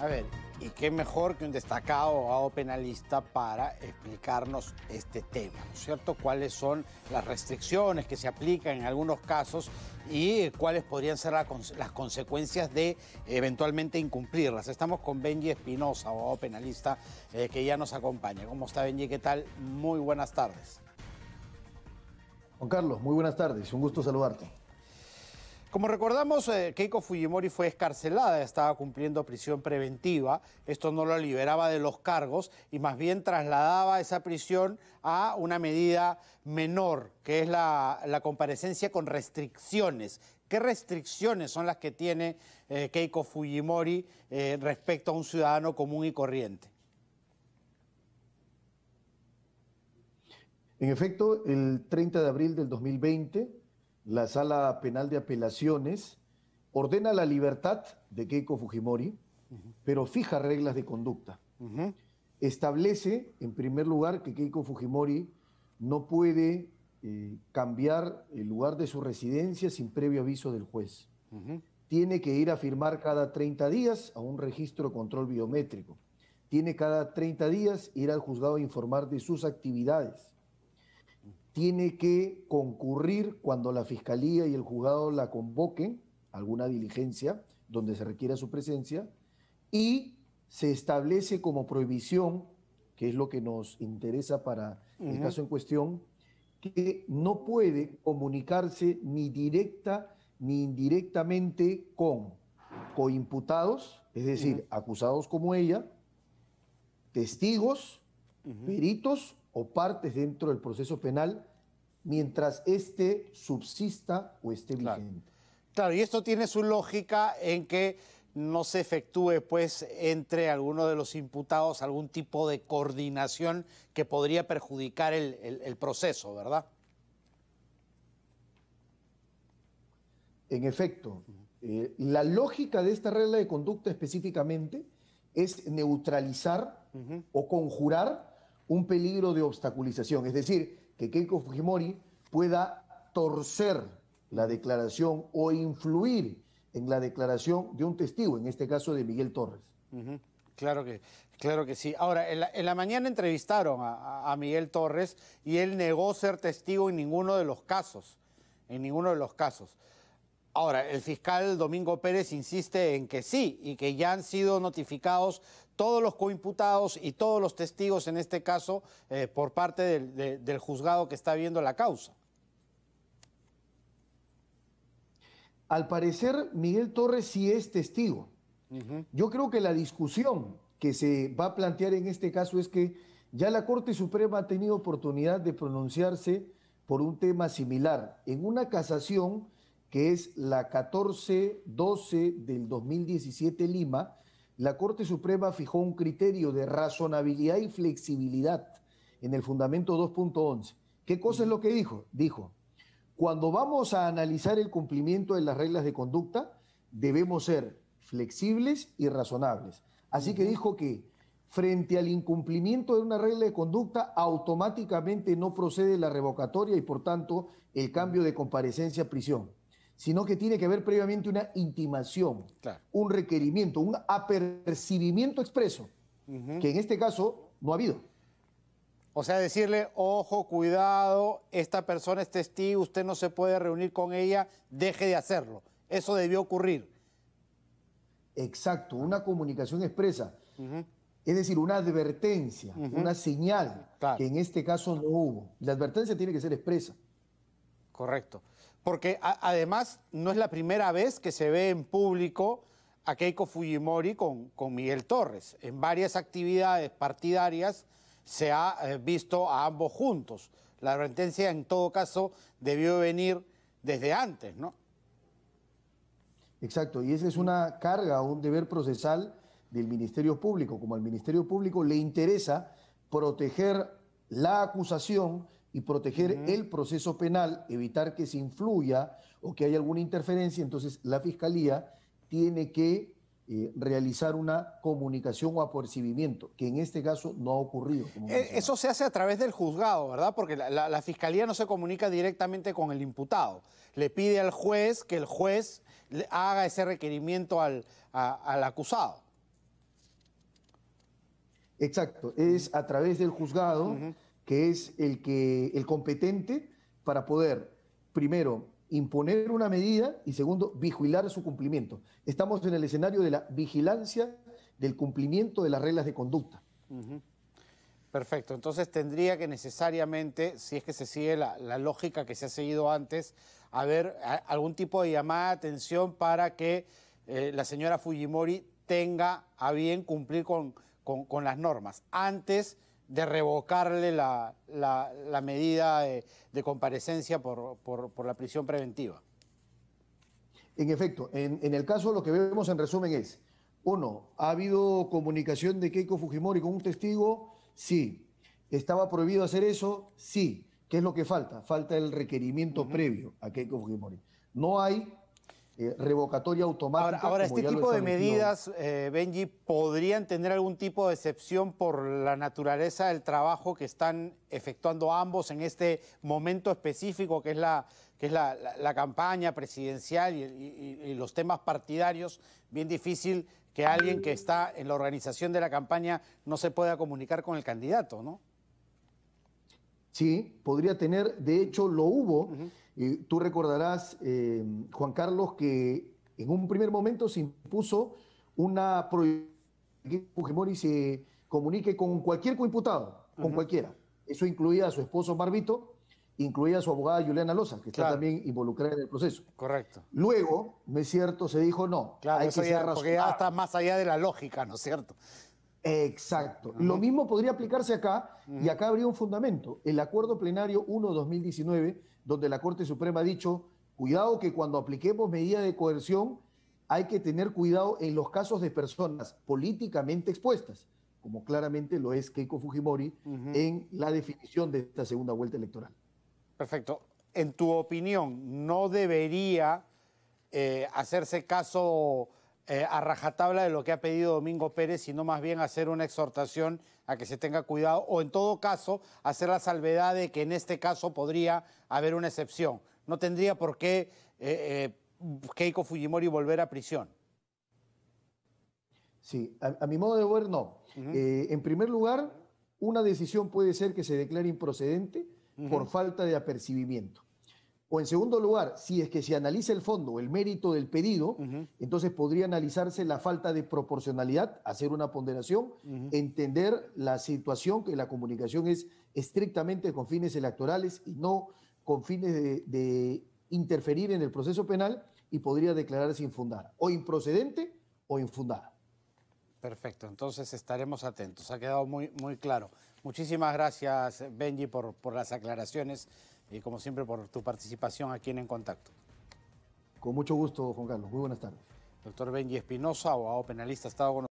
A ver, ¿y qué mejor que un destacado abogado penalista para explicarnos este tema, ¿no es cierto? ¿Cuáles son las restricciones que se aplican en algunos casos y cuáles podrían ser las consecuencias de eventualmente incumplirlas? Estamos con Benji Espinosa, abogado penalista, eh, que ya nos acompaña. ¿Cómo está Benji? ¿Qué tal? Muy buenas tardes. Juan Carlos, muy buenas tardes, un gusto saludarte. Como recordamos, eh, Keiko Fujimori fue escarcelada, estaba cumpliendo prisión preventiva. Esto no lo liberaba de los cargos y más bien trasladaba esa prisión a una medida menor, que es la, comparecencia con restricciones. ¿Qué restricciones son las que tiene eh, Keiko Fujimori eh, respecto a un ciudadano común y corriente? En efecto, el 30 de abril del 2020 la Sala Penal de Apelaciones ordena la libertad de Keiko Fujimori, pero fija reglas de conducta. Establece, en primer lugar, que Keiko Fujimori no puede eh, cambiar el lugar de su residencia sin previo aviso del juez. Tiene que ir a firmar cada 30 días a un registro de control biométrico. Tiene cada 30 días ir al juzgado a informar de sus actividades tiene que concurrir cuando la fiscalía y el juzgado la convoquen, alguna diligencia donde se requiera su presencia, y se establece como prohibición, que es lo que nos interesa para el caso en cuestión, que no puede comunicarse ni directa ni indirectamente con coimputados, es decir, acusados como ella, testigos peritos o partes dentro del proceso penal mientras éste subsista o esté vigente. Claro, y esto tiene su lógica en que no se efectúe pues entre alguno de los imputados algún tipo de coordinación que podría perjudicar el, proceso, ¿verdad? En efecto, eh, la lógica de esta regla de conducta específicamente es neutralizar o conjurar un peligro de obstaculización, es decir, que Keiko Fujimori pueda torcer la declaración o influir en la declaración de un testigo, en este caso de Miguel Torres. Claro que, claro que sí. Ahora, en la, mañana entrevistaron a, a, Miguel Torres y él negó ser testigo en ninguno de los casos, en ninguno de los casos. Ahora, el fiscal Domingo Pérez insiste en que sí y que ya han sido notificados todos los coimputados y todos los testigos en este caso eh, por parte del, juzgado que está viendo la causa. Al parecer, Miguel Torres sí es testigo. Yo creo que la discusión que se va a plantear en este caso es que ya la Corte Suprema ha tenido oportunidad de pronunciarse por un tema similar en una casación que es la 14-12 del 2017 Lima, la Corte Suprema fijó un criterio de razonabilidad y flexibilidad en el fundamento 2.11. ¿Qué cosa es lo que dijo? Dijo, cuando vamos a analizar el cumplimiento de las reglas de conducta, debemos ser flexibles y razonables. Así que dijo que frente al incumplimiento de una regla de conducta, automáticamente no procede la revocatoria y por tanto el cambio de comparecencia a prisión sino que tiene que haber previamente una intimación, un requerimiento, un apercibimiento expreso, que en este caso no ha habido. O sea, decirle, ojo, cuidado, esta persona es testigo, usted no se puede reunir con ella, deje de hacerlo. Eso debió ocurrir. Exacto, una comunicación expresa. Es decir, una advertencia, una señal, que en este caso no hubo. La advertencia tiene que ser expresa. Correcto. Porque además no es la primera vez que se ve en público a Keiko Fujimori con, con Miguel Torres. En varias actividades partidarias se ha eh, visto a ambos juntos. La advertencia en todo caso debió venir desde antes, ¿no? Exacto, y esa es una carga, un deber procesal del Ministerio Público. Como al Ministerio Público le interesa proteger la acusación, y proteger el proceso penal, evitar que se influya o que haya alguna interferencia, entonces la Fiscalía tiene que eh, realizar una comunicación o apercibimiento, que en este caso no ha ocurrido. Eh, eso se hace a través del juzgado, ¿verdad? Porque la, fiscalía no se comunica directamente con el imputado. Le pide al juez que el juez haga ese requerimiento al, al acusado. Exacto, es a través del juzgado que es el, que, el competente para poder, primero, imponer una medida y segundo, vigilar su cumplimiento. Estamos en el escenario de la vigilancia del cumplimiento de las reglas de conducta. Perfecto, entonces tendría que necesariamente, si es que se sigue la, lógica que se ha seguido antes, haber algún tipo de llamada de atención para que eh, la señora Fujimori tenga a bien cumplir con, con, con las normas. Antes de revocarle la, medida de, comparecencia por, por, la prisión preventiva. En efecto, en, el caso lo que vemos en resumen es, uno, ¿ha habido comunicación de Keiko Fujimori con un testigo? Sí. ¿Estaba prohibido hacer eso? Sí. ¿Qué es lo que falta? Falta el requerimiento previo a Keiko Fujimori. No hay eh, revocatoria automática. Ahora, este tipo de medidas, eh, Benji, podrían tener algún tipo de excepción por la naturaleza del trabajo que están efectuando ambos en este momento específico que es la, que es la, campaña presidencial y, los temas partidarios. Bien difícil que alguien que está en la organización de la campaña no se pueda comunicar con el candidato, ¿no? Sí, podría tener, de hecho lo hubo. Y eh, tú recordarás, eh, Juan Carlos, que en un primer momento se impuso una prohibición que Fujimori se comunique con cualquier coimputado, con cualquiera. Eso incluía a su esposo Barbito, incluía a su abogada Juliana Loza, que está también involucrada en el proceso. Correcto. Luego, ¿no es cierto?, se dijo no. Claro, hay que porque ya está más allá de la lógica, ¿no es cierto? Exacto. Lo mismo podría aplicarse acá y acá habría un fundamento. El acuerdo plenario 1-2019, donde la Corte Suprema ha dicho, cuidado que cuando apliquemos medidas de coerción hay que tener cuidado en los casos de personas políticamente expuestas, como claramente lo es Keiko Fujimori en la definición de esta segunda vuelta electoral. Perfecto. En tu opinión, ¿no debería eh, hacerse caso eh, a rajatabla de lo que ha pedido Domingo Pérez, sino más bien hacer una exhortación a que se tenga cuidado o en todo caso hacer la salvedad de que en este caso podría haber una excepción. No tendría por qué eh, eh, Keiko Fujimori volver a prisión. Sí, a, mi modo de ver, no. en primer lugar, una decisión puede ser que se declare improcedente por falta de apercibimiento. O en segundo lugar, si es que se analiza el fondo, el mérito del pedido, entonces podría analizarse la falta de proporcionalidad, hacer una ponderación, entender la situación, que la comunicación es estrictamente con fines electorales y no con fines de, de interferir en el proceso penal y podría declararse infundada, o improcedente o infundada. Perfecto, entonces estaremos atentos. Ha quedado muy, muy claro. Muchísimas gracias, Benji, por, por las aclaraciones y, como siempre, por tu participación aquí en En Contacto. Con mucho gusto, Juan Carlos. Muy buenas tardes. Doctor Benji Espinosa, abogado penalista, ha estado con nosotros.